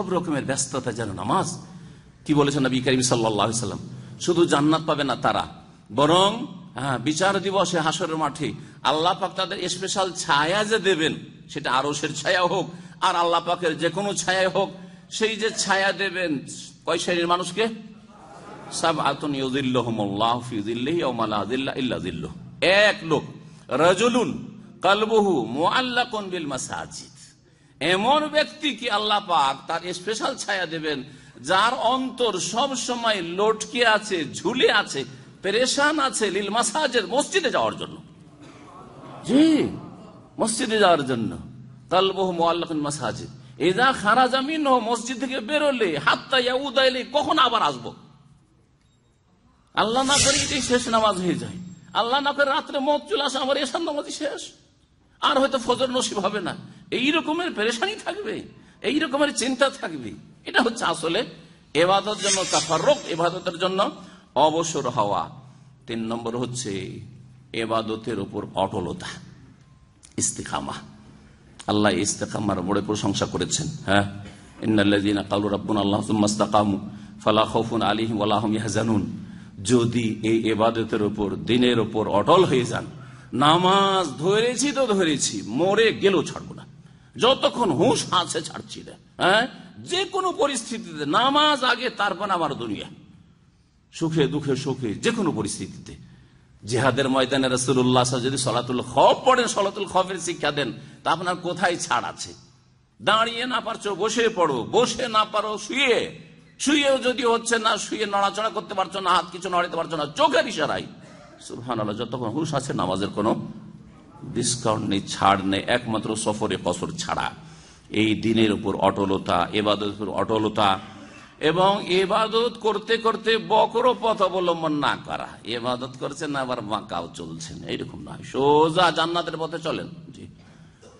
সব রকমের ব্যস্ততা যেন নামাজ কি বলেছেন নবী করিম সাল্লা সাল্লাম শুধু জান্নাত পাবে না তারা বরং হ্যাঁ বিচার দিবসে হাসরের মাঠে আল্লাহ পাক তাদের স্পেশাল ছায়া যে দেবেন সেটা আরসের ছায়া হোক আর আল্লাহ পাকের যে কোনো ছায়া হোক সেই যে ছায়া দেবেন কয় শ্রেণীর মানুষকে সব এক লোক রাজুলুন কালবহু মোয়াল্লা কনবিল মাসাজি এমন ব্যক্তিকে আল্লাহ পাক তার স্পেশাল ছায়া দেবেন যার অন্তর সব সময় লটকে আছে ঝুলে আছে পেরেশান আছে লীল মাসাজের মসজিদে যাওয়ার জন্য জি মসজিদে যাওয়ার জন্য তালবহ মোয়াল্লাকুন মাসাজিদ এদা খারা জামিন মসজিদ থেকে বেরোলে হাত তাইয়া উদাইলে কখন আবার আসব আল্লাহ না করে এটাই শেষ নামাজ হয়ে যায় আল্লাহ না করে রাত্রে মত চলে আসে আমার এসান নামাজই শেষ আর হয়তো ফজর নসিব হবে না এই রকমের পরেশানি থাকবে এই রকমের চিন্তা থাকবে এটা হচ্ছে আসলে এবাদত জন্য তাফারক এবাদতের জন্য অবসর হওয়া তিন নম্বর হচ্ছে এবাদতের উপর অটলতা ইস্তেকামা আল্লাহ ইস্তেকামার বড় প্রশংসা করেছেন হ্যাঁ ইন্নাল্লাযীনা ক্বালু আল্লাহ সুম্মা ফালা খাউফুন আলাইহিম ওয়া লাহুম ইয়াহজানুন যদি এই এবাদতের উপর দিনের উপর অটল হয়ে যান নামাজ ধরেছি তো ধরেছি মরে গেলেও ছাড়বো না যতক্ষণ হুঁশ আছে ছাড়ছি না হ্যাঁ যে কোনো পরিস্থিতিতে নামাজ আগে তারপর আমার দুনিয়া সুখে দুঃখে সুখে যে কোনো পরিস্থিতিতে জেহাদের ময়দানে রসুল্লাহ যদি সলাতুল খব পড়েন সলাতুল খবের শিক্ষা দেন তা আপনার কোথায় ছাড় আছে দাঁড়িয়ে না পারছো বসে পড়ো বসে না পারো শুয়ে শুয়েও যদি হচ্ছে না শুয়ে নড়াচড়া করতে পারছো না হাত কিছু নড়াইতে পারছো না চোখের ইশারাই আল্লাহ যতক্ষণ হুশ আছে নামাজের কোনো ডিসকাউন্ট নেই ছাড় নেই একমাত্র সফরে কসর ছাড়া এই দিনের উপর অটলতা এবাদত উপর অটলতা এবং এবাদত করতে করতে বকর পথ অবলম্বন না করা এবাদত করছেন আবার বাঁকাও চলছেন এইরকম নয় সোজা জান্নাতের পথে চলেন জি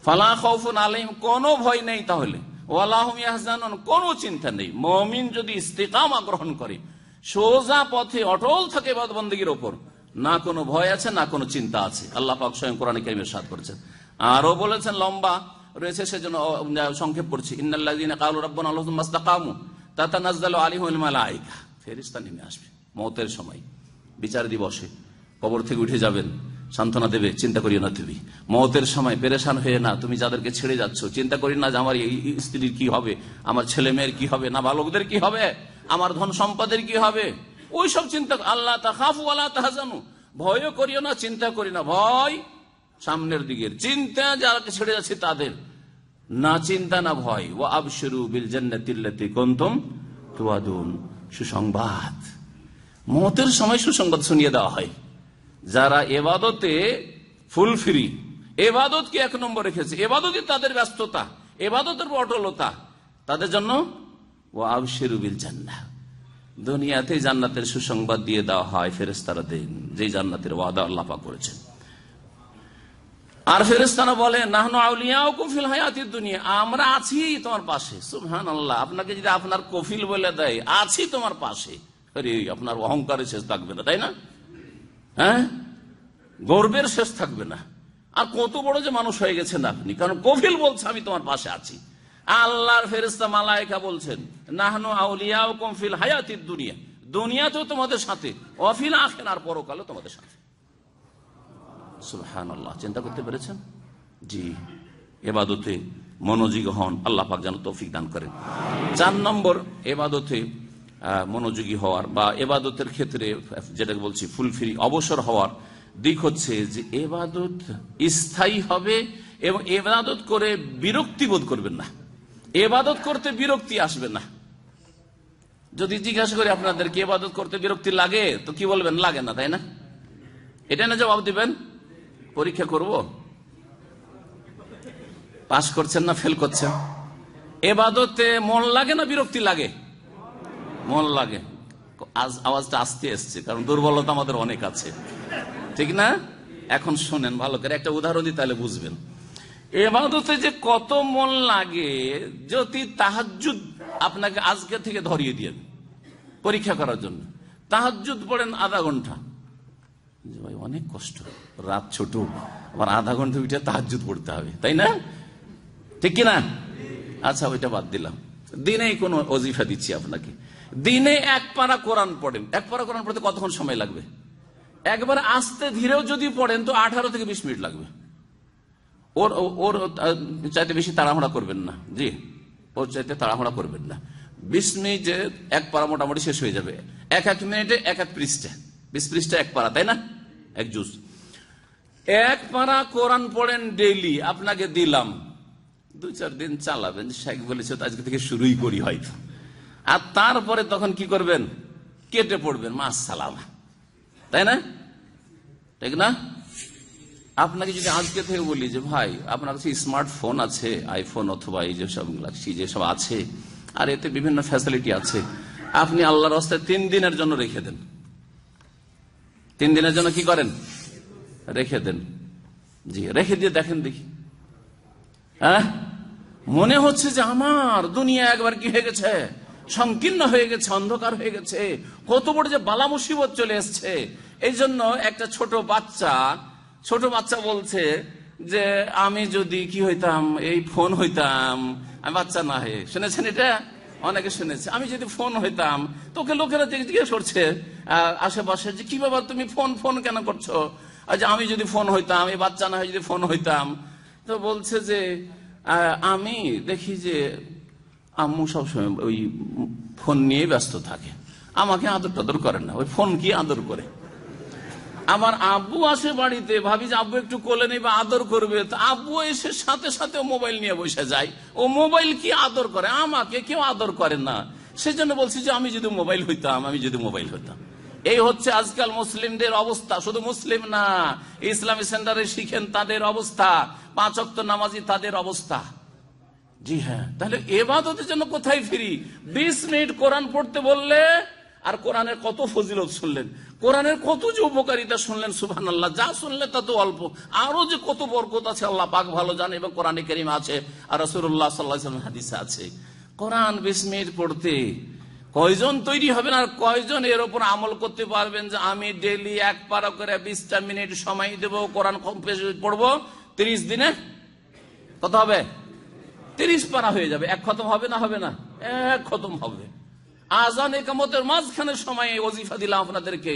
ফালা খৌফুন আলিম কোনো ভয় নেই তাহলে ওয়ালাহমিয়াহজানন কোনো চিন্তা নেই মমিন যদি ইস্তেকামা গ্রহণ করে সোজা পথে অটল থাকে বাদবন্দীর ওপর না কোনো ভয় আছে না কোনো চিন্তা আছে আল্লাহ পাক স্বয়ং কোরআনে করিমের সাদ করেছেন আরও বলেছেন লম্বা রয়েছে সেজন্য সংক্ষেপ করছি ইন্নাল্লাদিন কাউল রব্বন আল্লাহমাস্তাকামু তাতা নাজদাল আলিহুল মালাইকা ফেরিস্তা নেমে আসবে মতের সময় বিচার দিবসে কবর থেকে উঠে যাবেন সান্ত্বনা দেবে চিন্তা করিও না তুমি মতের সময় পেরেশান হয়ে না তুমি যাদেরকে ছেড়ে যাচ্ছ চিন্তা করি না যে আমার স্ত্রীর কি হবে আমার ছেলে মেয়ের কি হবে না বালকদের কি হবে আমার ধন সম্পদের কি হবে ওই সব চিন্তা আল্লাহ তাহাফু আল্লাহ জানো ভয়ও করিও না চিন্তা করি না ভয় সামনের দিকের চিন্তা যারা ছেড়ে যাচ্ছে তাদের না চিন্তা না ভয় ও আবসরু বিল জান্নাতিল্লাতি সুসংবাদ মতের সময় সুসংবাদ শুনিয়ে দেওয়া হয় যারা এবাদতে ফুলফ্রি এবাদতকে এক নম্বর রেখেছে এবাদতই তাদের ব্যস্ততা এবাদতের অটলতা তাদের জন্য ও আবসেরু বিল জান্নাত দুনিয়াতে জান্নাতের সুসংবাদ দিয়ে দেওয়া হয় ফেরেস্তারা দিন যে জান্নাতের ওয়াদা আল্লাপা করেছেন আর ফেরেস্তারা বলে নাহন কফিল দুনিয়া আমরা আছি তোমার পাশে সুহান আল্লাহ আপনাকে যদি আপনার কফিল বলে দেয় আছি তোমার পাশে আপনার অহংকারের শেষ থাকবে না তাই না হ্যাঁ গর্বের শেষ থাকবে না আর কত বড় যে মানুষ হয়ে গেছেন আপনি কারণ কফিল বলছে আমি তোমার পাশে আছি আল্লাহর ফেরিস্তা মালায়কা বলছেন নাহনু আউলিয়াউকুম কমফিল হায়াতির দুনিয়া দুনিয়া তো তোমাদের সাথে অফিল আখেন আর পরকালে তোমাদের সাথে সুবহানাল্লাহ চিন্তা করতে পেরেছেন জি এবাদতে মনোযোগী হন আল্লাহ পাক যেন তৌফিক দান করেন চার নম্বর এবাদতে মনোযোগী হওয়ার বা এবাদতের ক্ষেত্রে যেটা বলছি ফুলফিরি অবসর হওয়ার দিক হচ্ছে যে এবাদত স্থায়ী হবে এবং এবাদত করে বিরক্তি বোধ করবেন না এবাদত করতে বিরক্তি আসবে না যদি জিজ্ঞাসা করি আপনাদেরকে এবাদত করতে বিরক্তি লাগে তো কি বলবেন লাগে না তাই না এটা না জবাব দিবেন পরীক্ষা করব পাস করছেন না ফেল করছেন এবাদতে মন লাগে না বিরক্তি লাগে মন লাগে আজ আওয়াজটা আসতে এসছে কারণ দুর্বলতা আমাদের অনেক আছে ঠিক না এখন শোনেন ভালো করে একটা উদাহরণ দিই তাহলে বুঝবেন এবাদতে যে কত মন লাগে যদি তাহাজুদ আপনাকে আজকে থেকে ধরিয়ে দিয়ে পরীক্ষা করার জন্য তাহাজুদ পড়েন আধা ঘন্টা ভাই অনেক কষ্ট রাত ছোট আবার আধা ঘন্টা উঠে তাহাজুদ পড়তে হবে তাই না ঠিক কিনা আচ্ছা ওইটা বাদ দিলাম দিনেই কোনো অজিফা দিচ্ছি আপনাকে দিনে এক পারা কোরআন পড়েন এক পারা কোরআন পড়তে কতক্ষণ সময় লাগবে একবার আসতে ধীরেও যদি পড়েন তো আঠারো থেকে বিশ মিনিট লাগবে ওর ওর চাইতে বেশি তাড়াহুড়া করবেন না জি ওর চাইতে তাড়াহুড়া করবেন না বিশ মিনিটে এক পারা মোটামুটি শেষ হয়ে যাবে এক এক মিনিটে এক এক পৃষ্ঠা বিশ পৃষ্ঠা এক পারা তাই না এক জুস এক পারা কোরআন পড়েন ডেইলি আপনাকে দিলাম দু চার দিন চালাবেন শেখ বলেছে আজকে থেকে শুরুই করি হয়তো আর তারপরে তখন কি করবেন কেটে পড়বেন মাস সালামা তাই না ঠিক না আপনাকে যদি আজকে থেকে বলি যে ভাই আপনার কাছে স্মার্টফোন আছে আইফোন অথবা এই যেসব গ্যালাক্সি যেসব আছে আর এতে বিভিন্ন ফ্যাসিলিটি আছে আপনি আল্লাহর অস্তায় তিন দিনের জন্য রেখে দেন তিন দিনের জন্য কি করেন রেখে দেন জি রেখে দিয়ে দেখেন দেখি হ্যাঁ মনে হচ্ছে যে আমার দুনিয়া একবার কি হয়ে গেছে সংকীর্ণ হয়ে গেছে অন্ধকার হয়ে গেছে কত বড় যে বালা মুসিবত চলে এসছে এই জন্য একটা ছোট বাচ্চা ছোট বাচ্চা বলছে যে আমি যদি কি হইতাম এই ফোন হইতাম আমি বাচ্চা না হয়ে শুনেছেন এটা অনেকে শুনেছে আমি যদি ফোন হইতাম তোকে লোকেরা জিজ্ঞেস করছে আশেপাশে যে কি বাবা তুমি ফোন ফোন কেন করছো আচ্ছা আমি যদি ফোন হইতাম এই বাচ্চা না হয়ে যদি ফোন হইতাম তো বলছে যে আমি দেখি যে আম্মু সবসময় ওই ফোন নিয়ে ব্যস্ত থাকে আমাকে আদর টাদর করে না ওই ফোন কি আদর করে আমার আব্বু আসে বাড়িতে ভাবি যে আব্বু একটু কোলে নেই বা আদর করবে তো আব্বু এসে সাথে সাথে ও মোবাইল নিয়ে বসে যায় ও মোবাইল কি আদর করে আমাকে কেউ আদর করে না সেজন্য বলছি যে আমি যদি মোবাইল হইতাম আমি যদি মোবাইল হইতাম এই হচ্ছে আজকাল মুসলিমদের অবস্থা শুধু মুসলিম না ইসলামী সেন্টারে শিখেন তাদের অবস্থা পাঁচ অক্ত নামাজি তাদের অবস্থা জি হ্যাঁ তাহলে এবাদতের জন্য কোথায় ফিরি বিশ মিনিট কোরআন পড়তে বললে আর কোরআনের কত ফজিলত শুনলেন কোরআনের কত যে উপকারিতা শুনলেন সুহান আল্লাহ যা শুনলেন তা তো অল্প আরো যে কত বরকত আছে আল্লাহ পাক ভালো জানে এবং কোরআনে করিম আছে আর রসুল্লাহ সাল্লাহ হাদিসা আছে কোরআন বিশ মিনিট পড়তে কয়জন তৈরি হবেন আর কয়জন এর ওপর আমল করতে পারবেন যে আমি ডেলি এক পারা করে বিশটা মিনিট সময় দেব কোরআন পড়বো তিরিশ দিনে কত হবে তিরিশ পারা হয়ে যাবে এক খতম হবে না হবে না এক খতম হবে আজান একামতের মাঝখানে সময়ে ওজিফা দিলাম আপনাদেরকে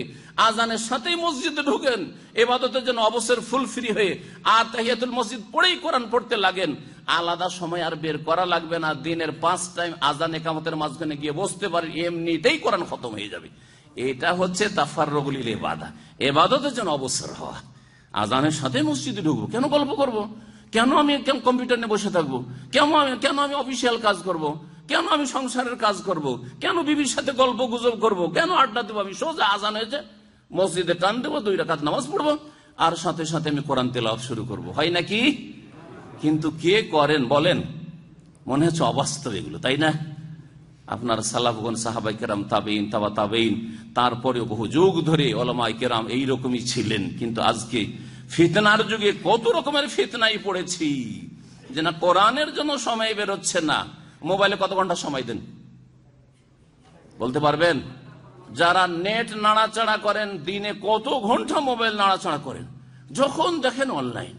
আজানের সাথেই মসজিদে ঢুকেন এবাদতের জন্য অবসর ফুল ফ্রি হয়ে আর তাহিয়াতুল মসজিদ পড়েই কোরআন পড়তে লাগেন আলাদা সময় আর বের করা লাগবে না দিনের পাঁচ টাইম আজান একামতের মাঝখানে গিয়ে বসতে পারেন এমনিতেই কোরআন খতম হয়ে যাবে এটা হচ্ছে তাফার রগুলির এবাদা এবাদতের জন্য অবসর হওয়া আজানের সাথে মসজিদে ঢুকবো কেন গল্প করব। কেন আমি কম্পিউটার নিয়ে বসে থাকবো কেন আমি কেন আমি অফিসিয়াল কাজ করবো কেন আমি সংসারের কাজ করব। কেন বিবির সাথে গল্প গুজব করব। কেন আড্ডা দেবো আমি সোজা আজান হয়েছে মসজিদে টান দেবো দুই রাখাত নামাজ পড়বো আর সাথে সাথে আমি কোরআন তেলাওয়াত শুরু করব। হয় নাকি কিন্তু কে করেন বলেন মনে হচ্ছে অবাস্তব এগুলো তাই না আপনার সালাফগন সাহাবাই কেরাম তাবেইন তাবা তাবেইন তারপরে বহু যুগ ধরে অলমাই কেরাম এইরকমই ছিলেন কিন্তু আজকে ফিতনার যুগে কত রকমের ফিতনাই পড়েছি যে না কোরআনের জন্য সময় বেরোচ্ছে না মোবাইলে কত ঘন্টা সময় দেন বলতে পারবেন যারা নেট নাড়াচাড়া করেন দিনে কত ঘন্টা মোবাইল নাড়াচাড়া করেন যখন দেখেন অনলাইন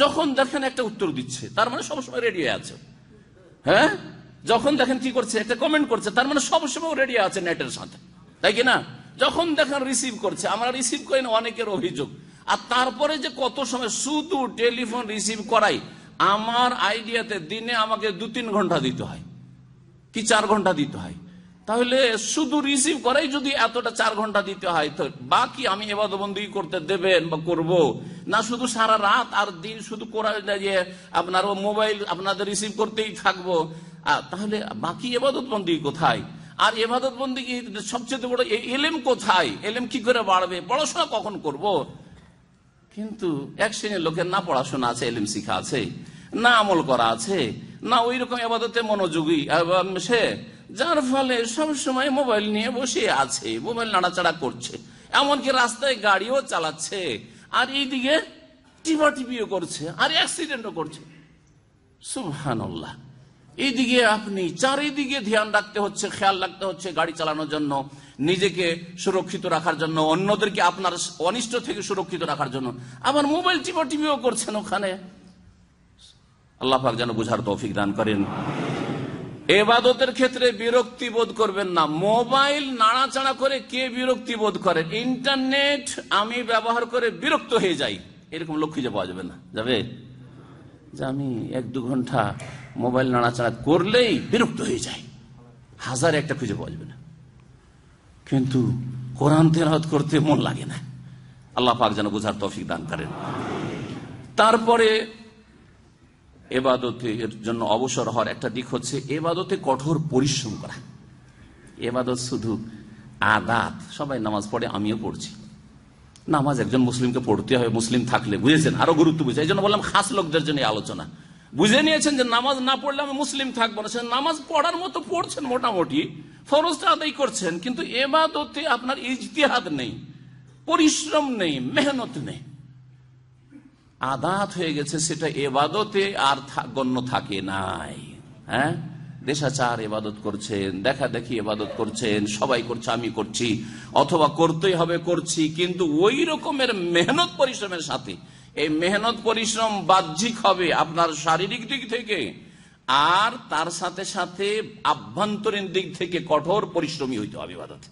যখন দেখেন একটা উত্তর দিচ্ছে তার মানে সবসময় রেডিও আছে হ্যাঁ যখন দেখেন কি করছে একটা কমেন্ট করছে তার মানে সবসময় রেডিও আছে নেটের সাথে তাই কিনা না যখন দেখেন রিসিভ করছে আমরা রিসিভ করি না অনেকের অভিযোগ আর তারপরে যে কত সময় শুধু টেলিফোন রিসিভ করাই আমার আইডিয়াতে দিনে আমাকে দু তিন ঘন্টা দিতে হয় কি চার ঘন্টা দিতে হয় তাহলে শুধু রিসিভ করাই যদি এতটা চার ঘন্টা দিতে হয় তো বাকি আমি এবাদবন্দি করতে দেবেন বা করব না শুধু সারা রাত আর দিন শুধু যে আপনার মোবাইল আপনাদের রিসিভ করতেই থাকবো তাহলে বাকি এবাদতবন্দি কোথায় আর এবাদতবন্দি সবচেয়ে বড় এলেম কোথায় এলেম কি করে বাড়বে পড়াশোনা কখন করব। কিন্তু এক শ্রেণীর লোকের না পড়াশোনা আছে এলিম শিখা আছে না আমল করা আছে না ওই রকম আবাদতে মনোযোগী সে যার ফলে সবসময় মোবাইল নিয়ে বসে আছে মোবাইল নাড়াচাড়া করছে এমনকি রাস্তায় গাড়িও চালাচ্ছে আর এইদিকে টিপা টিপিও করছে আর অ্যাক্সিডেন্টও করছে সুবহানাল্লাহ এইদিকে আপনি চারিদিকে ধ্যান রাখতে হচ্ছে খেয়াল রাখতে হচ্ছে গাড়ি চালানোর জন্য নিজেকে সুরক্ষিত রাখার জন্য অন্যদেরকে আপনার অনিষ্ট থেকে সুরক্ষিত রাখার জন্য আবার মোবাইল টিপো টিপিও করছেন ওখানে আল্লাহাক যেন বুঝার তৌফিক দান করেন এবাদতের ক্ষেত্রে বিরক্তি বোধ করবেন না মোবাইল নাড়াচাড়া করে কে বিরক্তি বোধ করে ইন্টারনেট আমি ব্যবহার করে বিরক্ত হয়ে যাই এরকম লক্ষ্য যে পাওয়া যাবে না যাবে যে আমি এক দু ঘন্টা মোবাইল নাড়াচাড়া করলেই বিরক্ত হয়ে যায় হাজার একটা খুঁজে পাওয়া যাবে না কিন্তু কোরআন তেলাওয়াত করতে মন লাগে না আল্লাহ পাক যেন বোঝার তফিক দান করেন তারপরে এবাদতের জন্য অবসর হওয়ার একটা দিক হচ্ছে এবাদতে কঠোর পরিশ্রম করা এবাদত শুধু আদাত সবাই নামাজ পড়ে আমিও পড়ছি নামাজ একজন মুসলিমকে পড়তে হবে মুসলিম থাকলে বুঝেছেন আরো গুরুত্ব বুঝেছে এই জন্য বললাম খাস লোকদের জন্য আলোচনা বুঝে নিয়েছেন যে নামাজ না পড়লে আমি মুসলিম থাকবো না নামাজ পড়ার মতো পড়ছেন মোটামুটি ফরজটা আদায় করছেন কিন্তু এবাদতে আপনার ইজতিহাদ নেই পরিশ্রম নেই মেহনত নেই আদাত হয়ে গেছে সেটা এবাদতে আর গণ্য থাকে নাই হ্যাঁ দেশাচার এবাদত করছেন দেখা দেখি এবাদত করছেন সবাই করছে আমি করছি অথবা করতেই হবে করছি কিন্তু ওই রকমের মেহনত পরিশ্রমের সাথে এই মেহনত পরিশ্রম বাহ্যিক হবে আপনার শারীরিক দিক থেকে আর তার সাথে সাথে আভ্যন্তরীণ দিক থেকে কঠোর পরিশ্রমী হইতে হবে ইবাদতে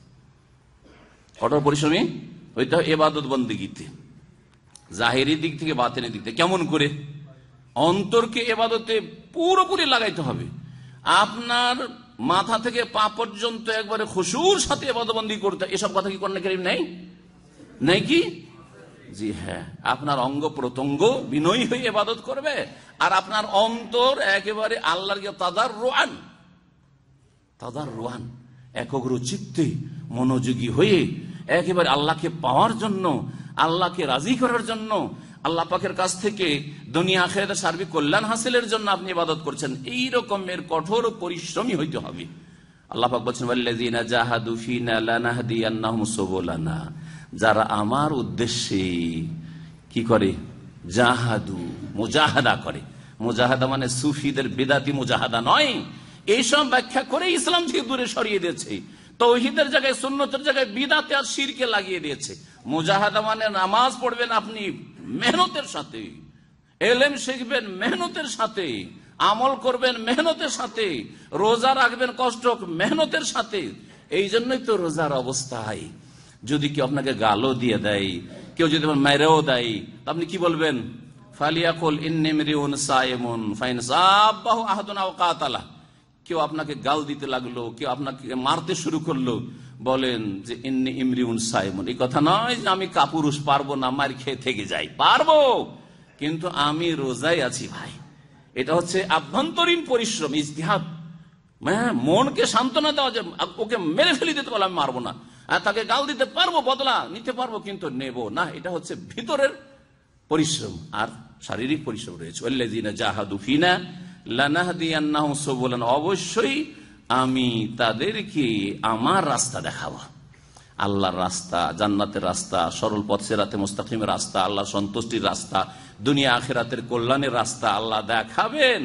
কঠোর পরিশ্রমী হইতে হবে এবাদত বন্দীগীতে জাহেরি দিক থেকে বাতেনের দিক থেকে কেমন করে অন্তরকে এবাদতে পুরোপুরি লাগাইতে হবে আপনার মাথা থেকে পা পর্যন্ত একবারে খুশুর সাথে এবাদবন্দি করতে এসব কথা কি কন্যা কেরিম নেই নেই কি জি হ্যাঁ আপনার অঙ্গ প্রত্যঙ্গ বিনয়ী হয়ে এবাদত করবে আর আপনার অন্তর একেবারে আল্লাহর তাদার রোয়ান তাদার রোয়ান একগ্র চিত্তে মনোযোগী হয়ে একেবারে আল্লাহকে পাওয়ার জন্য আল্লাহকে রাজি করার জন্য আল্লাহ পাকের কাছ থেকে দুনিয়া আখের সার্বিক কল্যাণ হাসিলের জন্য আপনি ইবাদত করছেন এই রকমের কঠোর পরিশ্রমী হইতে হবে আল্লাহ পাক বলছেন যারা আমার উদ্দেশ্যে কি করে জাহাদু মোজাহাদা করে মোজাহাদা মানে সুফিদের বেদাতি মোজাহাদা নয় এইসব ব্যাখ্যা করে ইসলাম থেকে দূরে সরিয়ে দিয়েছে তৌহিদের জায়গায় সুন্নতের জায়গায় বিদাতে আর শিরকে লাগিয়ে দিয়েছে মুজাহাদা মানে নামাজ পড়বেন আপনি মেহনতের সাথে এলএম শিখবেন মেহনতের সাথে আমল করবেন মেহনতের সাথে রোজা রাখবেন কষ্ট মেহনতের সাথে এই জন্যই তো রোজার অবস্থায় যদি কেউ আপনাকে গালও দিয়ে দেয় কেউ যদি মেরেও দেয় আপনি কি বলবেন ফালিয়াকুল ইন্নেমরিউন সায়েমুন ফাইন সাবাহু আহাদুন আওকাতালা কেউ আপনাকে গাল দিতে লাগলো কেউ আপনাকে মারতে শুরু করলো বলেন যে ইন্নি ইমরিউন সাইমন এই কথা নয় যে আমি কাপুরুষ পারবো না মার খেয়ে থেকে যাই পারবো কিন্তু আমি রোজাই আছি ভাই এটা হচ্ছে আভ্যন্তরীণ পরিশ্রম ইজতিহাদ হ্যাঁ মনকে সান্ত্বনা দেওয়া যায় ওকে মেরে ফেলে দিতে পারলে আমি মারবো না তাকে গাল দিতে পারবো বদলা নিতে পারবো কিন্তু নেব না এটা হচ্ছে ভিতরের পরিশ্রম আর শারীরিক পরিশ্রম রয়েছে অবশ্যই আমি তাদেরকে আমার রাস্তা দেখাবো আল্লাহর রাস্তা জান্নাতের রাস্তা সরল পথ সেরাতে মুস্তাকিমের রাস্তা আল্লাহ সন্তুষ্টির রাস্তা দুনিয়া আখেরাতের কল্যাণের রাস্তা আল্লাহ দেখাবেন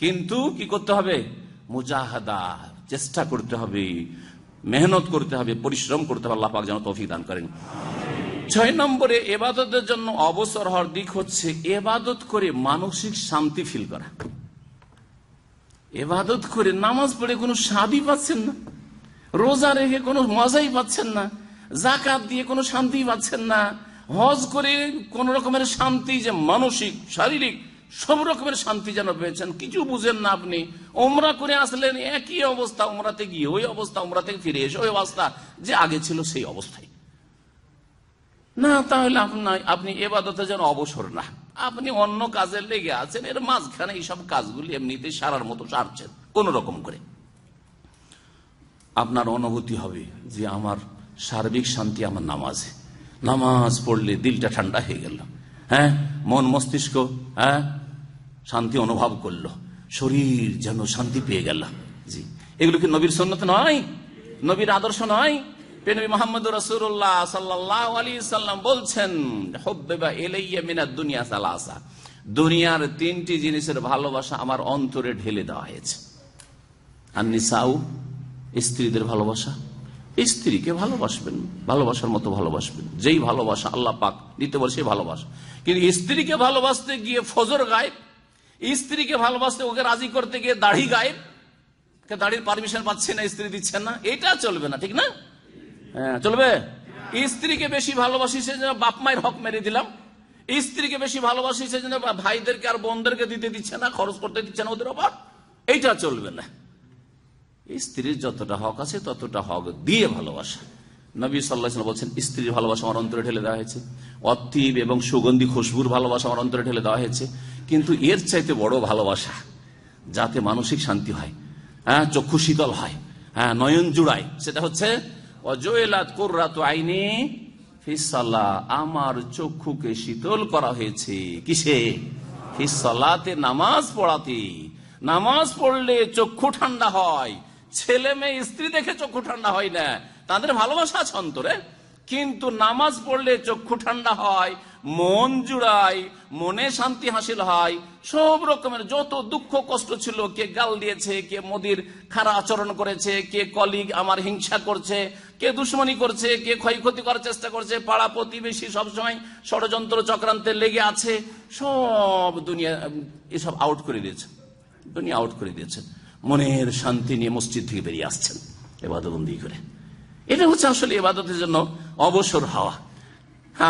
কিন্তু কি করতে হবে মুজাহাদা চেষ্টা করতে হবে মেহনত করতে হবে পরিশ্রম করতে হবে আল্লাহ যেন তৌফিক দান করেন ছয় নম্বরে এবাদতের জন্য অবসর হওয়ার দিক হচ্ছে এবাদত করে মানসিক শান্তি ফিল করা এবাদত করে নামাজ পড়ে কোনো স্বাদই পাচ্ছেন না রোজা রেখে কোনো মজাই পাচ্ছেন না জাকাত দিয়ে কোনো শান্তি পাচ্ছেন না হজ করে কোন রকমের শান্তি যে মানসিক শারীরিক সব রকমের শান্তি যেন পেয়েছেন কিছু বুঝেন না আপনি ওমরা করে আসলেন একই অবস্থা ওমরাতে গিয়ে ওই অবস্থা ওমরা থেকে ফিরে এসে ওই অবস্থা যে আগে ছিল সেই অবস্থায় না তাহলে আপনার আপনি এবাদতে যেন অবসর না আপনি অন্য কাজে লেগে আছেন এর মাঝখানে এইসব কাজগুলি এমনিতে সারার মতো সারছেন কোন রকম করে আপনার অনুভূতি হবে যে আমার সার্বিক শান্তি আমার নামাজে নামাজ পড়লে দিলটা ঠান্ডা হয়ে গেল হ্যাঁ মন মস্তিষ্ক হ্যাঁ শান্তি অনুভব করলো শরীর যেন শান্তি পেয়ে গেল জি এগুলো কি নবীর সন্ন্যত নয় নবীর আদর্শ নয় সাল্লাম বলছেন দুনিয়া দুনিয়ার তিনটি জিনিসের ভালোবাসা আমার অন্তরে ঢেলে দেওয়া হয়েছে স্ত্রীদের ভালোবাসা স্ত্রীকে ভালোবাসবেন ভালোবাসার মতো ভালোবাসবেন যেই ভালোবাসা আল্লাহ পাক দিতে পারে সেই ভালোবাসা কিন্তু স্ত্রীকে ভালোবাসতে গিয়ে ফজর গায়ে স্ত্রীকে ভালোবাসতে ওকে রাজি করতে গিয়ে দাড়ি গায়েব দাড়ির পারমিশন পাচ্ছে না স্ত্রী দিচ্ছে না এটা চলবে না ঠিক না হ্যাঁ চলবে স্ত্রীকে বেশি ভালোবাসি সেজন্য বাপ মায়ের হক মেরে দিলাম স্ত্রীকে বেশি ভালোবাসি সেজন্য ভাইদেরকে আর বোনদেরকে দিতে দিচ্ছে না খরচ করতে দিচ্ছে না ওদের অভাব এইটা চলবে না স্ত্রীর যতটা হক আছে ততটা হক দিয়ে ভালোবাসা নবী সাল্লাহ বলছেন স্ত্রীর ভালোবাসা আমার অন্তরে ঠেলে দেওয়া হয়েছে অতীব এবং সুগন্ধি খুশবুর ভালোবাসা আমার অন্তরে ঠেলে দেওয়া হয়েছে কিন্তু এর চাইতে বড় ভালোবাসা যাতে মানসিক শান্তি হয় হ্যাঁ চক্ষু শীতল হয় হ্যাঁ নয়ন জুড়ায় সেটা হচ্ছে অজয়লাত আইনি ফিসাল্লা আমার চক্ষুকে শীতল করা হয়েছে কিসে ফিসালাতে নামাজ পড়াতে নামাজ পড়লে চক্ষু ঠান্ডা হয় ছেলে মেয়ে স্ত্রী দেখে চক্ষু ঠান্ডা হয় না তাদের ভালোবাসা আছে অন্তরে কিন্তু নামাজ পড়লে চক্ষু ঠান্ডা হয় মন জুড়ায় মনে শান্তি হাসিল হয় সব রকমের যত দুঃখ কষ্ট ছিল কে গাল দিয়েছে কে মোদির খারাপ আচরণ করেছে কে কলিগ আমার হিংসা করছে কে দুশ্মনী করছে কে ক্ষয়ক্ষতি করার চেষ্টা করছে পাড়া প্রতিবেশী সবসময় ষড়যন্ত্র চক্রান্তে লেগে আছে সব দুনিয়া এসব আউট করে দিয়েছে দুনিয়া আউট করে দিয়েছে মনের শান্তি নিয়ে মসজিদ থেকে বেরিয়ে আসছেন এবাদবন্দি করে এটা হচ্ছে আসলে এবাদতের জন্য অবসর হওয়া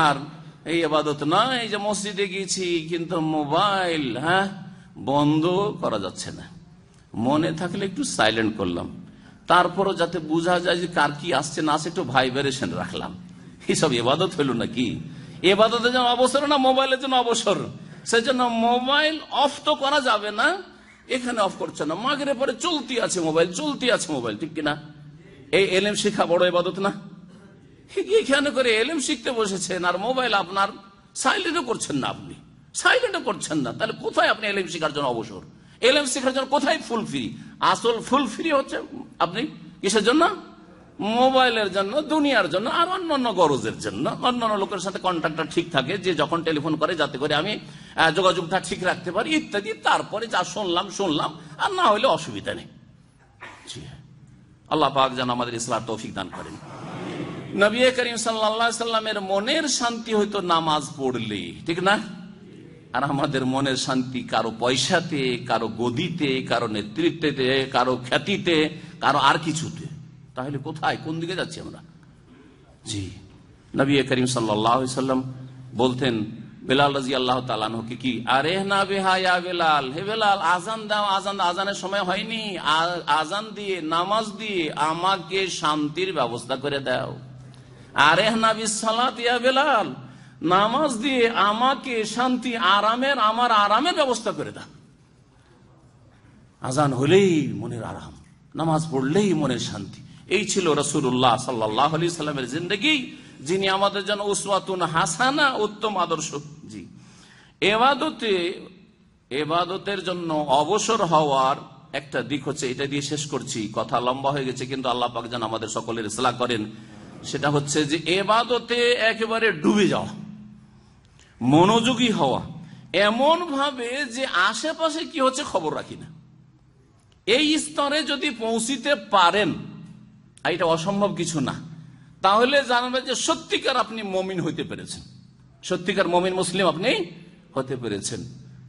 আর এই আবাদত নয় যে মসজিদে গিয়েছি কিন্তু মোবাইল হ্যাঁ বন্ধ করা যাচ্ছে না মনে থাকলে একটু সাইলেন্ট করলাম তারপরও যাতে বোঝা যায় যে কার কি আসছে না আসে একটু ভাইব্রেশন রাখলাম এইসব এবাদত হইল নাকি এবাদতের জন্য অবসর না মোবাইলের জন্য অবসর সেজন্য মোবাইল অফ তো করা যাবে না এখানে অফ করছে না মাগের পরে চলতি আছে মোবাইল চলতি আছে মোবাইল ঠিক কিনা এই এলএম শিখা বড় এবাদত না এখানে করে এলএম শিখতে বসেছেন আর মোবাইল আপনার সাইলেন্টও করছেন না আপনি সাইলেন্টও করছেন না তাহলে কোথায় আপনি এলএম শিখার জন্য অবসর এলএম শেখার জন্য কোথায় ফুল ফ্রি আসল ফুল ফ্রি হচ্ছে আপনি কিসের জন্য মোবাইলের জন্য দুনিয়ার জন্য আর অন্যান্য গরজের জন্য অন্যান্য লোকের সাথে কন্ট্যাক্টটা ঠিক থাকে যে যখন টেলিফোন করে যাতে করে আমি যোগাযোগটা ঠিক রাখতে পারি ইত্যাদি তারপরে যা শুনলাম শুনলাম আর না হলে অসুবিধা নেই হ্যাঁ। আল্লাহ পাক যেন আমাদের ইসলাম তৌফিক দান করেন নবী করিম সাল্লা সাল্লামের মনের শান্তি হইতো নামাজ পড়লে ঠিক না আর আমাদের মনের শান্তি কারো পয়সাতে কারো গদিতে কারো নেতৃত্বে কারো খ্যাতিতে কারো আর কিছুতে তাহলে কোথায় কোন দিকে যাচ্ছি আমরা জি নবী করিম সাল্লাম বলতেন বেলাল রাজি আল্লাহ তালানহকে কি আরে না বেহায়া বেলাল হে বেলাল আজান দাও আজান আজানের সময় হয়নি আজান দিয়ে নামাজ দিয়ে আমাকে শান্তির ব্যবস্থা করে দাও আর এহনা বিসালাত বেলাল নামাজ দিয়ে আমাকে শান্তি আরামের আমার আরামের ব্যবস্থা করে দেন আজান হলেই মনের আরাম নামাজ পড়লেই মনের শান্তি এই ছিল রসুল্লাহ সাল্লাহ আলি সাল্লামের জিন্দগি যিনি আমাদের যেন উসওয়াতুন হাসানা উত্তম আদর্শ জি এবাদতে এবাদতের জন্য অবসর হওয়ার একটা দিক হচ্ছে এটা দিয়ে শেষ করছি কথা লম্বা হয়ে গেছে কিন্তু আল্লাহ পাক যেন আমাদের সকলের ইসলাম করেন সেটা হচ্ছে যে এবাদতে একেবারে ডুবে যাওয়া মনোযোগী হওয়া এমন ভাবে যে আশেপাশে কি হচ্ছে খবর রাখি না এই স্তরে যদি পৌঁছিতে পারেন এটা অসম্ভব কিছু না তাহলে জানবেন যে সত্যিকার আপনি মমিন হইতে পেরেছেন সত্যিকার মমিন মুসলিম আপনি হতে পেরেছেন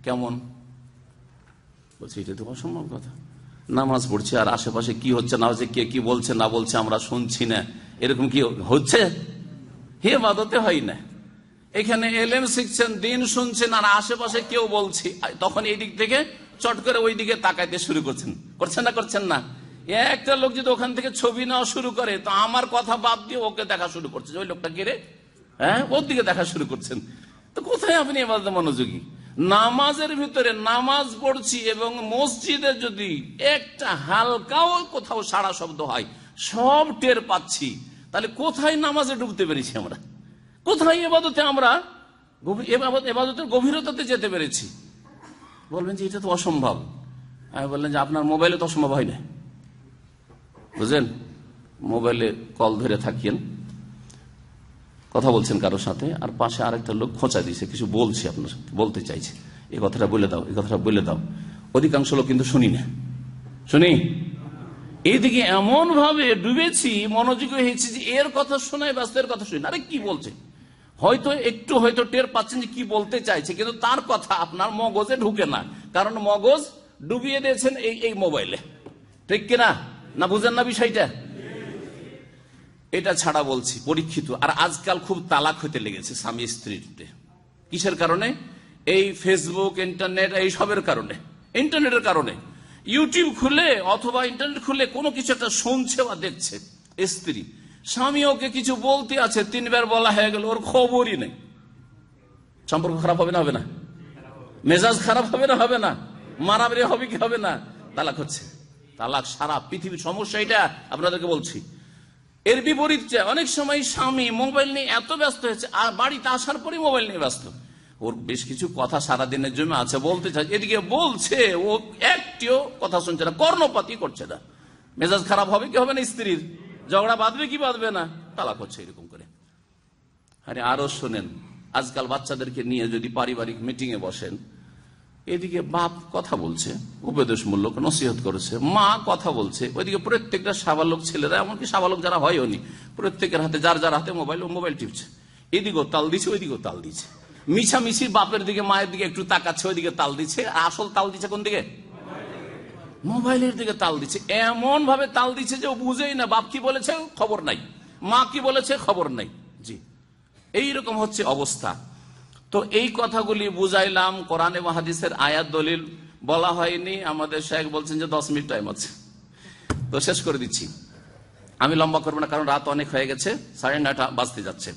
কেমন বলছি এটা তো অসম্ভব কথা নামাজ পড়ছে আর আশেপাশে কি হচ্ছে না হচ্ছে কে কি বলছে না বলছে আমরা শুনছি না এরকম কি হচ্ছে হে বাদতে হয় না এখানে এলএম শিখছেন দিন শুনছেন আর আশেপাশে কেউ বলছি তখন এই দিক থেকে চট করে ওই দিকে তাকাইতে শুরু করছেন করছেন না করছেন না একটা লোক যদি ওখান থেকে ছবি নেওয়া শুরু করে তো আমার কথা বাদ দিয়ে ওকে দেখা শুরু করছে ওই লোকটা রে হ্যাঁ ওর দিকে দেখা শুরু করছেন তো কোথায় আপনি এবার মনোযোগী নামাজের ভিতরে নামাজ পড়ছি এবং মসজিদে যদি একটা হালকাও কোথাও সারা শব্দ হয় সব টের পাচ্ছি তাহলে কোথায় নামাজে ডুবতে পেরেছি আমরা কোথায় এবাদতে আমরা এবাদতের গভীরতাতে যেতে পেরেছি বলবেন যে এটা তো অসম্ভব আমি বললেন যে আপনার মোবাইলে তো অসম্ভব হয় না বুঝলেন মোবাইলে কল ধরে থাকেন কথা বলছেন কারোর সাথে আর পাশে আরেকটা লোক খোঁচা দিয়েছে কিছু বলছে আপনার সাথে বলতে চাইছে এই কথাটা বলে দাও এই কথাটা বলে দাও অধিকাংশ লোক কিন্তু শুনি না শুনি এইদিকে এমন ভাবে ডুবেছি মনোযোগী হয়েছি যে এর কথা শোনাই এর কথা শুনি আরে কি বলছে হয়তো একটু হয়তো টের পাচ্ছেন যে কি বলতে চাইছে কিন্তু তার কথা আপনার মগজে ঢুকে না কারণ মগজ ডুবিয়ে দিয়েছেন এই এই মোবাইলে ঠিক কিনা না বুঝেন না বিষয়টা এটা ছাড়া বলছি পরীক্ষিত আর আজকাল খুব তালাক হতে লেগেছে স্বামী স্ত্রীতে কিসের কারণে এই ফেসবুক ইন্টারনেট এইসবের কারণে ইন্টারনেটের কারণে ইউটিউব খুলে অথবা ইন্টারনেট খুলে কোনো কিছু একটা শুনছে বা দেখছে স্ত্রী স্বামী ওকে কিছু বলতে আছে তিনবার বলা হয়ে গেল ওর খবরই নেই সম্পর্ক খারাপ হবে না হবে না মেজাজ খারাপ হবে না হবে না মারামারি হবে কি হবে না তালাক হচ্ছে তালাক সারা পৃথিবীর সমস্যা এটা আপনাদেরকে বলছি এর বিপরীত অনেক সময় স্বামী মোবাইল নিয়ে এত ব্যস্ত হয়েছে আর বাড়িতে আসার পরে মোবাইল নিয়ে ব্যস্ত ওর বেশ কিছু কথা সারাদিনের জন্য আছে বলতে চাই এদিকে বলছে ও একটিও কথা শুনছে না কর্ণপাতি করছে না মেজাজ খারাপ হবে কি হবে না স্ত্রীর ঝগড়া বাঁধবে কি বাঁধবে না তালা করছে এরকম করে আরে আরো শোনেন আজকাল বাচ্চাদেরকে নিয়ে যদি পারিবারিক মিটিং এ বসেন এদিকে বাপ কথা বলছে উপদেশমূলক নসিহত করেছে মা কথা বলছে ওইদিকে প্রত্যেকটা সাবালক ছেলেরা এমনকি সাবালক যারা হয় উনি প্রত্যেকের হাতে যার যার হাতে মোবাইল ও মোবাইল টিপছে এদিকেও তাল দিচ্ছে ওইদিকেও তাল দিচ্ছে মিছামিছি বাপের দিকে মায়ের দিকে একটু তাকাচ্ছে ওই দিকে তাল দিচ্ছে আসল তাল দিচ্ছে কোন দিকে মোবাইলের দিকে তাল দিচ্ছে এমন ভাবে তাল দিচ্ছে যে ও বুঝেই না বাপ কি বলেছে খবর নাই মা কি বলেছে খবর নাই জি এইরকম হচ্ছে অবস্থা তো এই কথাগুলি বুঝাইলাম কোরআনে মাহাদিসের আয়াত দলিল বলা হয়নি আমাদের শেখ বলছেন যে দশ মিনিট টাইম আছে তো শেষ করে দিচ্ছি আমি লম্বা করবো না কারণ রাত অনেক হয়ে গেছে সাড়ে নয়টা বাজতে যাচ্ছে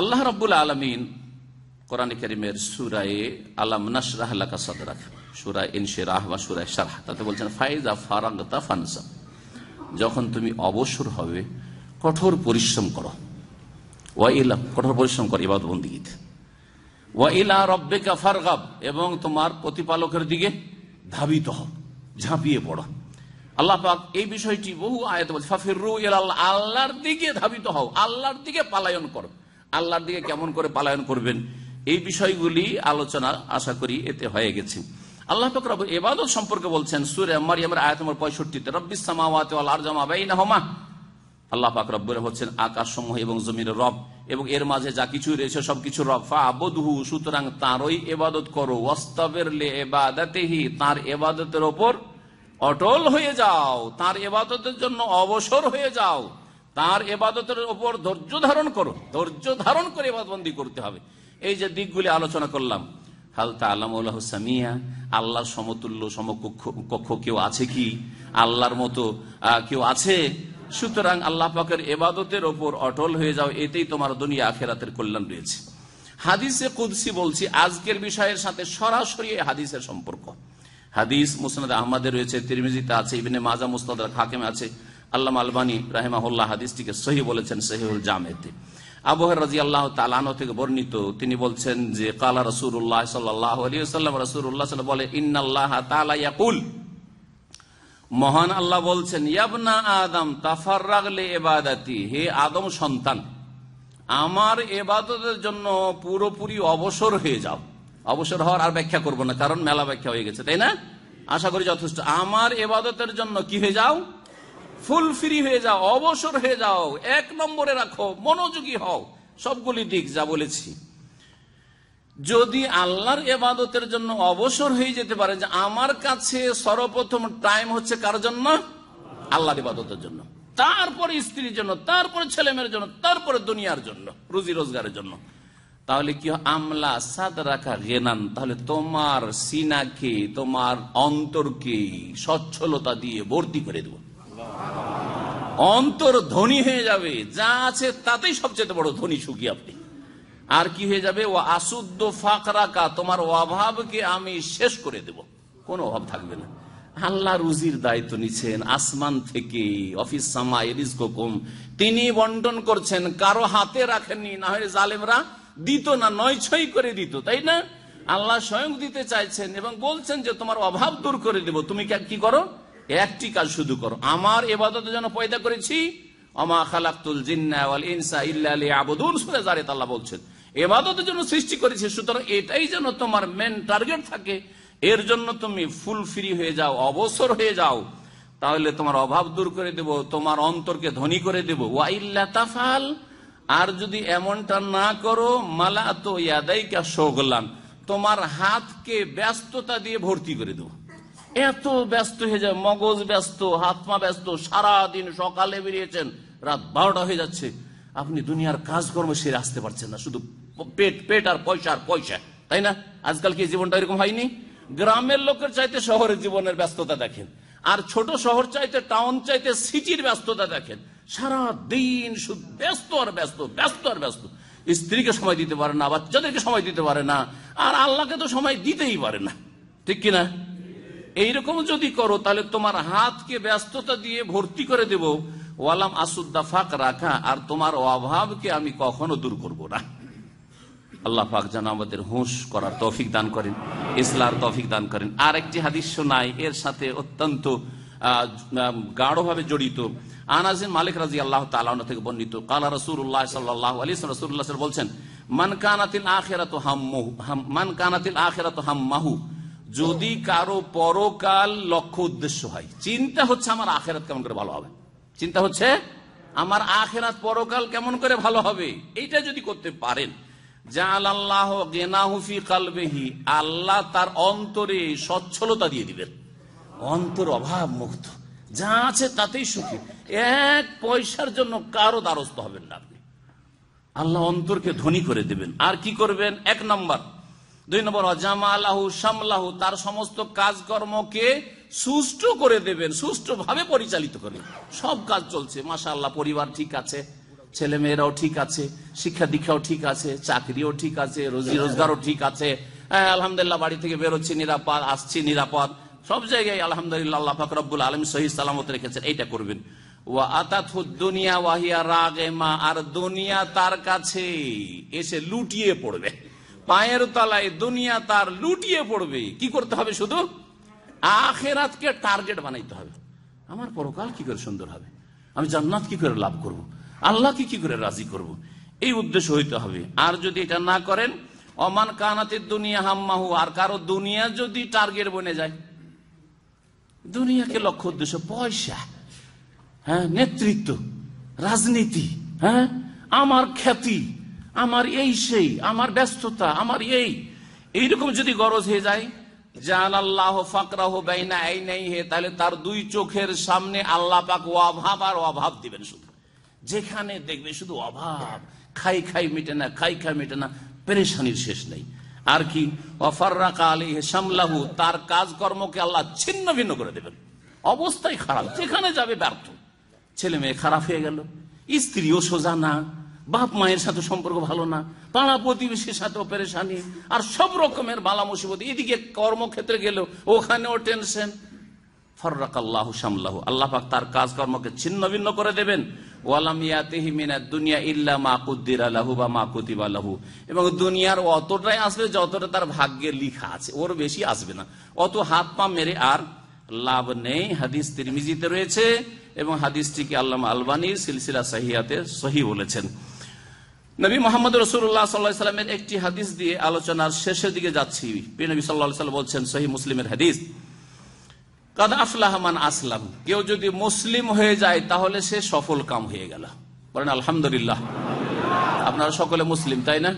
আল্লাহ রব্বুল আলমিন কোরআন করিমের সুরায়ে আলাম নাসরাহলাকা সদরাক সুরা রাহ বা সুরায় সারাহ তাতে বলছেন ফাইজা ফারাগতা ফানসা যখন তুমি অবসর হবে কঠোর পরিশ্রম করো ওয়াইলা কঠোর পরিশ্রম করো ইবাদ বন্দিগীতে ওয়াইলা রব্বেকা ফারগাব এবং তোমার প্রতিপালকের দিকে ধাবিত হও ঝাঁপিয়ে পড়ো আল্লাহ পাক এই বিষয়টি বহু আয়াত বলছে ফাফির আল্লাহর দিকে ধাবিত হও আল্লাহর দিকে পালায়ন করো আল্লাহর দিকে কেমন করে পালায়ন করবেন এই বিষয়গুলি আলোচনা আশা করি এতে হয়ে গেছে আল্লাহ ফকরাব এবাদত সম্পর্কে বলছেন সুরে আমার আয়াত নম্বর পঁয়ষট্টিতে রব্বিস সামাওয়াত আর জামা বাইনা হমা আল্লাহ পাক রব্বরে হচ্ছেন আকাশ সমূহ এবং জমির রব এবং এর মাঝে যা কিছু রয়েছে সবকিছু রব ফা সুতরাং তাঁরই এবাদত করো ওয়াস্তাবের লে এবাদাতেহি তাঁর এবাদতের ওপর অটল হয়ে যাও তার এবাদতের জন্য অবসর হয়ে যাও তার এবাদতের ওপর ধৈর্য ধারণ করো ধৈর্য ধারণ করে এবাদবন্দি করতে হবে এই যে দিকগুলি আলোচনা করলাম হালতা আল্লাহ সামিয়া আল্লাহর সমতুল্য সমকক্ষ কক্ষ কেউ আছে কি আল্লাহর মতো কেউ আছে সুতরাং আল্লাহ পাকের এবাদতের ওপর অটল হয়ে যাও এতেই তোমার দুনিয়া আখেরাতের কল্যাণ রয়েছে হাদিসে কুদসি বলছি আজকের বিষয়ের সাথে সরাসরি হাদিসের সম্পর্ক হাদিস মুসনাদ আহমদে রয়েছে তিরমিজিতে আছে ইবিনে মাজা মুস্তাদ হাকিম আছে আল্লাহ আলবানী রাহেমাহুল্লাহ হাদিসটিকে সহি বলেছেন সহিউল জামেতে আবহের রাজি আল্লাহ তালানো থেকে বর্ণিত তিনি বলছেন যে কালা রসুল্লাহ সাল্লাহ আলী সাল্লাম রসুল্লাহ বলে ইন্নআল্লাহ তালাইয়াকুল মহান আল্লাহ বলছেন ইয়াবনা আদম তাফার রাগলে এবাদাতি হে আদম সন্তান আমার এবাদতের জন্য পুরোপুরি অবসর হয়ে যাও অবসর হওয়ার আর ব্যাখ্যা করব না কারণ মেলা ব্যাখ্যা হয়ে গেছে তাই না আশা করি যথেষ্ট আমার এবাদতের জন্য কি হয়ে যাও ফুল ফ্রি হয়ে যাও অবসর হয়ে যাও এক নম্বরে রাখো মনোযোগী হও সবগুলি দিক যা বলেছি যদি আল্লাহর এবাদতের জন্য অবসর হয়ে যেতে পারে যে আমার কাছে সর্বপ্রথম টাইম হচ্ছে কার জন্য আল্লাহর ইবাদতের জন্য তারপরে স্ত্রীর জন্য তারপরে ছেলেমেয়ের জন্য তারপরে দুনিয়ার জন্য রুজি রোজগারের জন্য তাহলে কি আমলা সাদ রাখা গেনান তাহলে তোমার সিনাকে তোমার অন্তরকে সচ্ছলতা দিয়ে ভর্তি করে দেবো অন্তর ধনী হয়ে যাবে যা আছে তাতেই সবচেয়ে বড় ধনী সুখী আপনি আর কি হয়ে যাবে ও আসুদ্দ ফাঁকরাকা তোমার অভাবকে আমি শেষ করে দেব কোনো অভাব থাকবে না আল্লাহ রুজির দায়িত্ব নিচ্ছেন আসমান থেকে অফিস সামা এরিস কোকুম তিনি বন্টন করছেন কারো হাতে রাখেননি না হয় জালেমরা দিত না নয় ছয় করে দিত তাই না আল্লাহ স্বয়ং দিতে চাইছেন এবং বলছেন যে তোমার অভাব দূর করে দেব তুমি কি করো একটি কাজ শুধু করো আমার এবাদত যেন পয়দা করেছি অমা খালাক্তুল জিন্নাওয়াল ইনসা ইল্লা বলছেন এবাদতের জন্য সৃষ্টি করেছে সুতরাং এটাই যেন তোমার মেন টার্গেট থাকে এর জন্য তুমি ফুল ফ্রি হয়ে যাও অবসর হয়ে যাও তাহলে তোমার অভাব দূর করে দেব তোমার অন্তরকে ধনী করে দেব ওয়াইল আর যদি এমনটা না করো মালা তো ইয়াদাইকা সোগলান তোমার হাতকে ব্যস্ততা দিয়ে ভর্তি করে দেবো এত ব্যস্ত হয়ে যায় মগজ ব্যস্ত হাত ব্যস্ত সারাদিন সকালে বেরিয়েছেন রাত বারোটা হয়ে যাচ্ছে আপনি দুনিয়ার কাজকর্ম সেরে আসতে পারছেন না শুধু পেট পেট আর পয়সা আর পয়সা তাই না আজকাল কি জীবনটা এরকম হয়নি গ্রামের লোকের চাইতে শহরের জীবনের ব্যস্ততা দেখেন আর ছোট শহর চাইতে টাউন চাইতে সিটির ব্যস্ততা দেখেন সারা দিন ব্যস্ত আর ব্যস্ত ব্যস্ত আর ব্যস্ত স্ত্রীকে সময় দিতে পারে না বাচ্চাদেরকে সময় দিতে পারে না আর আল্লাহকে তো সময় দিতেই পারে না ঠিক কিনা এইরকম যদি করো তাহলে তোমার হাতকে ব্যস্ততা দিয়ে ভর্তি করে দেব ওয়ালাম আসুদ্দা ফাঁক রাখা আর তোমার অভাবকে আমি কখনো দূর করব না আল্লাহ পাক যেন আমাদের হুঁশ করার তফিক দান করেন ইসলার তফিক দান করেন আর একটি হাদিস নাই এর সাথে অত্যন্ত গাঢ়ভাবে জড়িত আনাজিন মালিক রাজি আল্লাহ তালা থেকে বর্ণিত কালা উল্লাহ সাল্লাহ আলী রসুল্লাহ বলছেন মান কানাতিল আখেরাত হাম মান কানাতিল হাম মাহু যদি কারো পরকাল লক্ষ্য উদ্দেশ্য হয় চিন্তা হচ্ছে আমার আখেরাত কেমন করে ভালো হবে চিন্তা হচ্ছে আমার আখেরাত পরকাল কেমন করে ভালো হবে এইটা যদি করতে পারেন আল্লাহ গেনাহুফি কালবেহি আল্লাহ তার অন্তরে সচ্ছলতা দিয়ে দিবেন অন্তর অভাব মুক্ত যা আছে তাতেই সুখী এক পয়সার জন্য কারো দ্বারস্থ হবেন না আপনি আল্লাহ অন্তরকে ধনী করে দেবেন আর কি করবেন এক নম্বর দুই নম্বর অজামা আল্লাহ শামলাহু তার সমস্ত কাজকর্মকে সুষ্ঠু করে দেবেন সুষ্ঠুভাবে পরিচালিত করে সব কাজ চলছে মাসা আল্লাহ পরিবার ঠিক আছে ছেলে মেয়েরাও ঠিক আছে শিক্ষা দীক্ষাও ঠিক আছে চাকরিও ঠিক আছে রোজি রোজগারও ঠিক আছে হ্যাঁ আলহামদুলিল্লাহ বাড়ি থেকে বেরোচ্ছি নিরাপদ আসছি নিরাপদ সব জায়গায় আলহামদুলিল্লাহ আল্লাহ আলম সহিদ সালামত রেখেছেন এইটা করবেন ওয়া আতাতুদ্দুনিয়া ওয়াহিয়া এমা আর দুনিয়া তার কাছে এসে লুটিয়ে পড়বে পায়ের তলায় দুনিয়া তার লুটিয়ে পড়বে কি করতে হবে শুধু আখেরাতকে টার্গেট বানাইতে হবে আমার পরকাল কি করে সুন্দর হবে আমি জান্নাত কি করে লাভ করব। আল্লাহকে কি করে রাজি করব। এই উদ্দেশ্য হইতে হবে আর যদি এটা না করেন অমান কানাতের দুনিয়া হাম্মাহু আর কারো দুনিয়া যদি টার্গেট বনে যায় দুনিয়াকে লক্ষ্য উদ্দেশ্য পয়সা হ্যাঁ নেতৃত্ব রাজনীতি হ্যাঁ আমার খ্যাতি আমার এই সেই আমার ব্যস্ততা আমার এই এইরকম যদি গরজ হয়ে যায় জান আল্লাহ ফাকরাহ বাইনা এই নাই হে তাহলে তার দুই চোখের সামনে আল্লাহ পাক অভাব আর অভাব দিবেন শুধু যেখানে দেখবে শুধু অভাব খাই খাই না খাই খাই মেটে না শেষ নেই আর কি তার কাজকর্মকে আল্লাহ ছিন্ন ভিন্ন করে দেবেন অবস্থাই খারাপ যেখানে যাবে ব্যর্থ ছেলে মেয়ে খারাপ হয়ে গেল স্ত্রীও সোজা না বাপ মায়ের সাথে সম্পর্ক ভালো না পাড়া প্রতিবেশীর সাথেও পেরেশানি আর সব রকমের বালা মুসিবত এদিকে কর্মক্ষেত্রে গেলেও ওখানেও টেনশন ফর্রাক আল্লাহ সামলাহ আল্লাহ তার কাজ করে দেবেন দুনিয়া ইল্লা মা কুদ্দির বা মা এবং দুনিয়ার অতটাই আসবে যতটা তার ভাগ্যে লিখা আছে ওর বেশি আসবে না অত হাত পা মেরে আর লাভ নেই হাদিস তিরমিজিতে রয়েছে এবং হাদিসটিকে আল্লাহ আলবানী সিলসিলা সাহিয়াতে সহি বলেছেন নবী মোহাম্মদ রসুল্লাহ সাল্লামের একটি হাদিস দিয়ে আলোচনার শেষের দিকে যাচ্ছি নবী সাল্লাহ বলছেন সহি মুসলিমের হাদিস কাদ আফলাহমান আসলাম কেউ যদি মুসলিম হয়ে যায় তাহলে সে সফল কাম হয়ে গেল বলেন আলহামদুলিল্লাহ আপনারা সকলে মুসলিম তাই না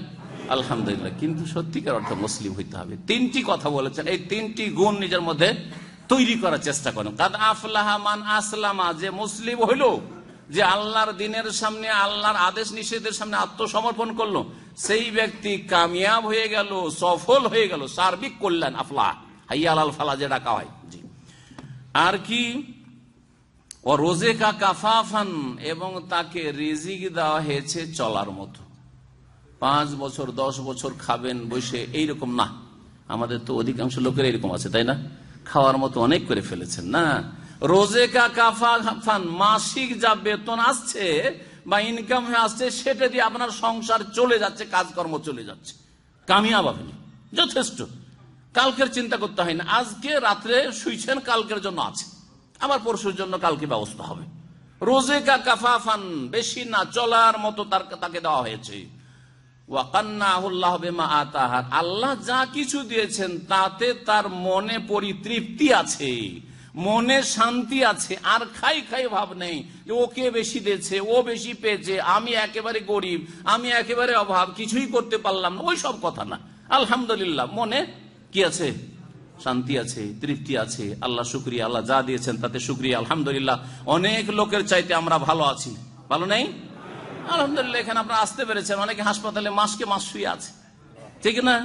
আলহামদুলিল্লাহ কিন্তু সত্যিকার অর্থ মুসলিম হইতে হবে তিনটি কথা বলেছেন এই তিনটি গুণ নিজের মধ্যে তৈরি করার চেষ্টা করেন কাদ আফলাহমান আসলামা যে মুসলিম হইলো যে আল্লাহর দিনের সামনে আল্লাহর আদেশ নিষেধের সামনে আত্মসমর্পণ করলো সেই ব্যক্তি কামিয়াব হয়ে গেল সফল হয়ে গেল সার্বিক কল্যাণ আফলা হাইয়াল ফালা যে ডাকা হয় আর কি ও রোজে কা কাফাফান এবং তাকে রেজিক দেওয়া হয়েছে চলার মতো পাঁচ বছর দশ বছর খাবেন বসে এইরকম না আমাদের তো অধিকাংশ লোকের এরকম আছে তাই না খাওয়ার মতো অনেক করে ফেলেছেন না রোজেকা কাফা ফান মাসিক যা বেতন আসছে বা ইনকাম হয়ে আসছে সেটা দিয়ে আপনার সংসার চলে যাচ্ছে কাজকর্ম চলে যাচ্ছে কামিয়াব আপনি যথেষ্ট কালকের চিন্তা করতে হয় না আজকে রাত্রে শুইছেন কালকের জন্য আছে আবার পরশুর জন্য কালকে ব্যবস্থা হবে রোজে কা কাফাফান বেশি না চলার মতো তার তাকে দেওয়া হয়েছে আল্লাহ যা কিছু দিয়েছেন তাতে তার মনে পরিতৃপ্তি আছে মনে শান্তি আছে আর খাই খাই ভাব নেই যে কে বেশি দিয়েছে ও বেশি পেয়েছে আমি একেবারে গরিব আমি একেবারে অভাব কিছুই করতে পারলাম না ওই সব কথা না আলহামদুলিল্লাহ মনে কি আছে শান্তি আছে তৃপ্তি আছে আল্লাহ শুক্রিয়া আল্লাহ যা দিয়েছেন তাতে শুক্রিয়া আলহামদুলিল্লাহ অনেক লোকের চাইতে আমরা ভালো আছি ভালো নেই আলহামদুলিল্লাহ এখানে আপনারা আসতে পেরেছেন অনেকে হাসপাতালে মাসকে মাস শুয়ে আছে ঠিক না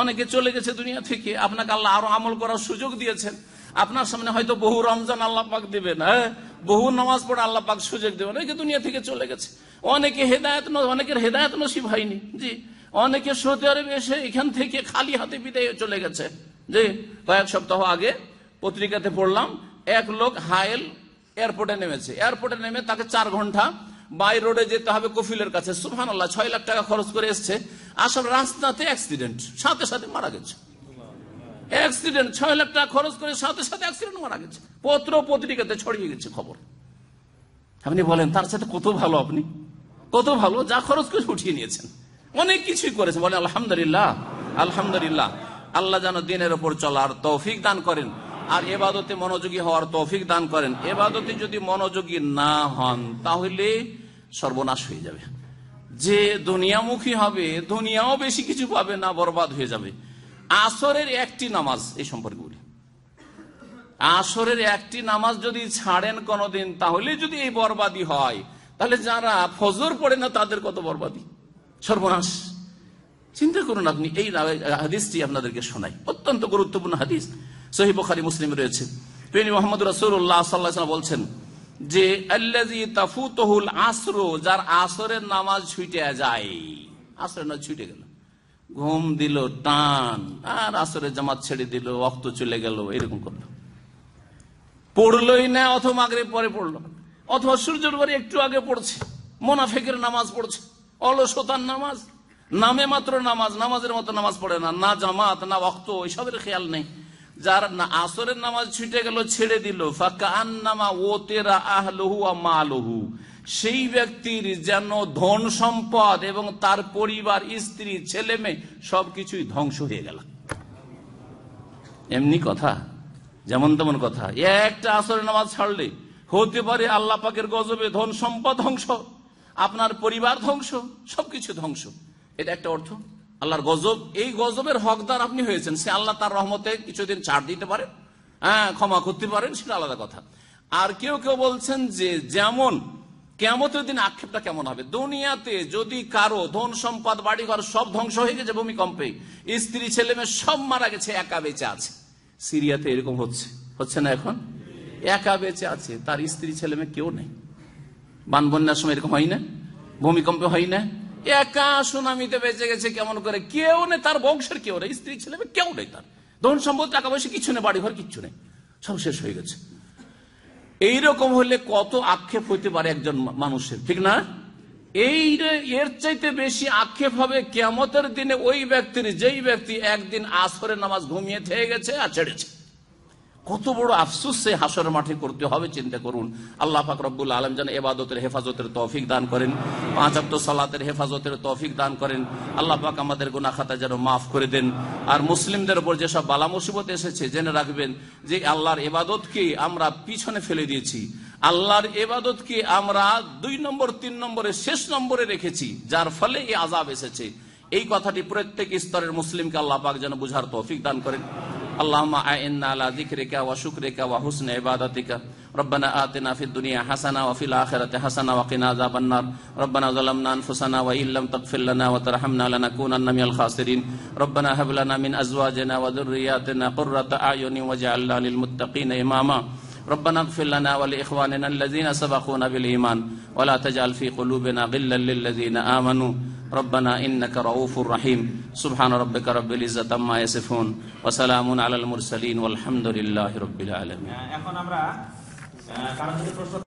অনেকে চলে গেছে দুনিয়া থেকে আপনাকে আল্লাহ আরো আমল করার সুযোগ দিয়েছেন আপনার সামনে হয়তো বহু রমজান আল্লাহ পাক দিবেন হ্যাঁ বহু নামাজ পড়ে আল্লাহ পাক সুযোগ দেবে অনেকে দুনিয়া থেকে চলে গেছে অনেকে হেদায়ত অনেকের হেদায়ত নসিব হয়নি জি অনেকে সৌদি আরবে এসে এখান থেকে খালি হাতে বিদায় চলে গেছে জি কয়েক সপ্তাহ আগে পত্রিকাতে পড়লাম এক লোক হায়েল এয়ারপোর্টে নেমেছে এয়ারপোর্টে নেমে তাকে চার ঘন্টা বাই রোডে যেতে হবে কফিলের কাছে সুফান আল্লাহ ছয় লাখ টাকা খরচ করে এসছে আসল রাস্তাতে অ্যাক্সিডেন্ট সাথে সাথে মারা গেছে অ্যাক্সিডেন্ট ছয় লাখ টাকা খরচ করে সাথে সাথে অ্যাক্সিডেন্ট মারা গেছে পত্র পত্রিকাতে ছড়িয়ে গেছে খবর আপনি বলেন তার সাথে কত ভালো আপনি কত ভালো যা খরচ করে উঠিয়ে নিয়েছেন অনেক কিছুই করেছেন বলেন আলহামদুলিল্লাহ আলহামদুলিল্লাহ আল্লাহ যেন দিনের ওপর চলার তৌফিক দান করেন আর এবাদতে মনোযোগী হওয়ার তৌফিক দান করেন এবাদতে যদি মনোযোগী না হন তাহলে সর্বনাশ হয়ে যাবে যে দুনিয়ামুখী হবে দুনিয়াও বেশি কিছু পাবে না বরবাদ হয়ে যাবে আসরের একটি নামাজ এই সম্পর্কে বলি আসরের একটি নামাজ যদি ছাড়েন কোনদিন তাহলে যদি এই বরবাদী হয় তাহলে যারা ফজর পড়ে না তাদের কত বরবাদী সর্বনাশ চিন্তা করুন আপনি এই হাদিসটি আপনাদেরকে শোনাই অত্যন্ত গুরুত্বপূর্ণ হাদিস সহি বখারি মুসলিম রয়েছে তিনি মোহাম্মদ রসুল্লাহ সাল্লাহ বলছেন যে আল্লাজি তাফুতহুল আসরো যার আসরের নামাজ ছুটে যায় আসরের নামাজ ছুটে গেল ঘুম দিল টান আর আসরে জামাত ছেড়ে দিল অক্ত চলে গেল এরকম করলো পড়লোই না অথবা আগে পরে পড়লো অথবা সূর্যের পরে একটু আগে পড়ছে মোনাফেকের নামাজ পড়ছে অলসতার নামাজ নামে মাত্র নামাজ নামাজের মতো নামাজ পড়ে না না জামাত না অক্ত ওইসবের খেয়াল নেই যার না আসরের নামাজ ছুটে গেল ছেড়ে দিল মালহু সেই ব্যক্তির যেন ধন সম্পদ এবং তার পরিবার স্ত্রী ছেলে মেয়ে সবকিছুই ধ্বংস হয়ে গেল এমনি কথা যেমন তেমন কথা একটা আসরের নামাজ ছাড়লে হতে পারে আল্লাহ পাকের গজবে ধন সম্পদ ধ্বংস আপনার পরিবার ধ্বংস সবকিছু ধ্বংস এটা একটা অর্থ আল্লাহর গজব এই গজবের হকদার আপনি হয়েছেন সে আল্লাহ তার রহমতে কিছুদিন ছাড় দিতে পারে হ্যাঁ ক্ষমা করতে পারেন সেটা আলাদা কথা আর কেউ কেউ বলছেন যে যেমন কেমতের দিন আক্ষেপটা কেমন হবে দুনিয়াতে যদি কারো ধন সম্পদ বাড়িঘর সব ধ্বংস হয়ে গেছে ভূমিকম্পে স্ত্রী ছেলে মেয়ে সব মারা গেছে একা বেঁচে আছে সিরিয়াতে এরকম হচ্ছে হচ্ছে না এখন একা বেঁচে আছে তার স্ত্রী ছেলে মেয়ে কেউ নেই বানবন্যার সময় এরকম হয় না ভূমিকম্পে হয় না একা সুনামিতে বেঁচে গেছে কেমন করে কেউ নেই তার বংশের কেউ নেই স্ত্রী ছেলে কেউ নেই তার ধন সম্পদ টাকা পয়সা কিছু নেই বাড়িঘর কিচ্ছু নেই সব শেষ হয়ে গেছে এইরকম হলে কত আক্ষেপ হইতে পারে একজন মানুষের ঠিক না এই এর চাইতে বেশি আক্ষেপ হবে কেমতের দিনে ওই ব্যক্তির যেই ব্যক্তি একদিন আসরে নামাজ ঘুমিয়ে থেকে গেছে আর ছেড়েছে কত বড় আফসুস সে হাসরের মাঠে করতে হবে চিন্তা করুন আল্লাহ পাক রব্বুল আলম যেন এবাদতের হেফাজতের তৌফিক দান করেন পাঁচ আপ্ত সালাতের হেফাজতের তৌফিক দান করেন আল্লাহ পাক আমাদের গোনা খাতা যেন মাফ করে দেন আর মুসলিমদের ওপর যেসব বালা মুসিবত এসেছে জেনে রাখবেন যে আল্লাহর এবাদতকে আমরা পিছনে ফেলে দিয়েছি আল্লাহর এবাদতকে আমরা দুই নম্বর তিন নম্বরে শেষ নম্বরে রেখেছি যার ফলে এই আজাব এসেছে এই কথাটি প্রত্যেক স্তরের মুসলিমকে আল্লাহ পাক যেন বুঝার তৌফিক দান করেন اللہم آئنا لا ذکرکا و شکرکا و حسن عبادتکا ربنا آتنا فی الدنیا حسنا و فی الاخرہ حسنا و قنا ذاب النار ربنا ظلمنا انفسنا و ان لم تقفل لنا و ترحمنا لنکونا نمی الخاسرین ربنا حب لنا من ازواجنا و ذریاتنا قررت آئین و جعلنا للمتقین اماما ربنا اغفر لنا ولإخواننا الذين سبقونا بالإيمان ولا تجعل في قلوبنا غلا للذين آمنوا ربنا إنك رؤوف رحيم سبحان ربك رب العزة عما يصفون وسلام على المرسلين والحمد لله رب العالمين آه،